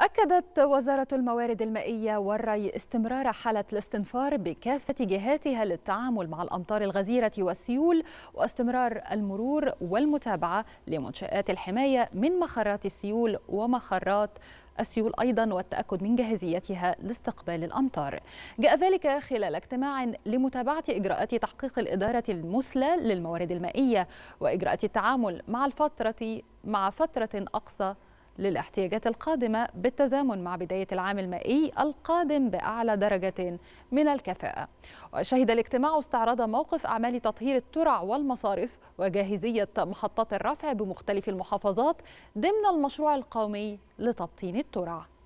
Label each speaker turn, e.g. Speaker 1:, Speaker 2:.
Speaker 1: أكدت وزارة الموارد المائية والري استمرار حالة الاستنفار بكافة جهاتها للتعامل مع الأمطار الغزيرة والسيول واستمرار المرور والمتابعة لمنشآت الحماية من مخرات السيول ومخرات السيول أيضا والتأكد من جاهزيتها لاستقبال الأمطار جاء ذلك خلال اجتماع لمتابعة إجراءات تحقيق الإدارة المثلى للموارد المائية وإجراءات التعامل مع الفترة مع فترة أقصى للاحتياجات القادمة بالتزامن مع بداية العام المائي القادم بأعلى درجة من الكفاءة وشهد الاجتماع استعراض موقف أعمال تطهير الترع والمصارف وجاهزية محطات الرفع بمختلف المحافظات ضمن المشروع القومي لتبطين الترع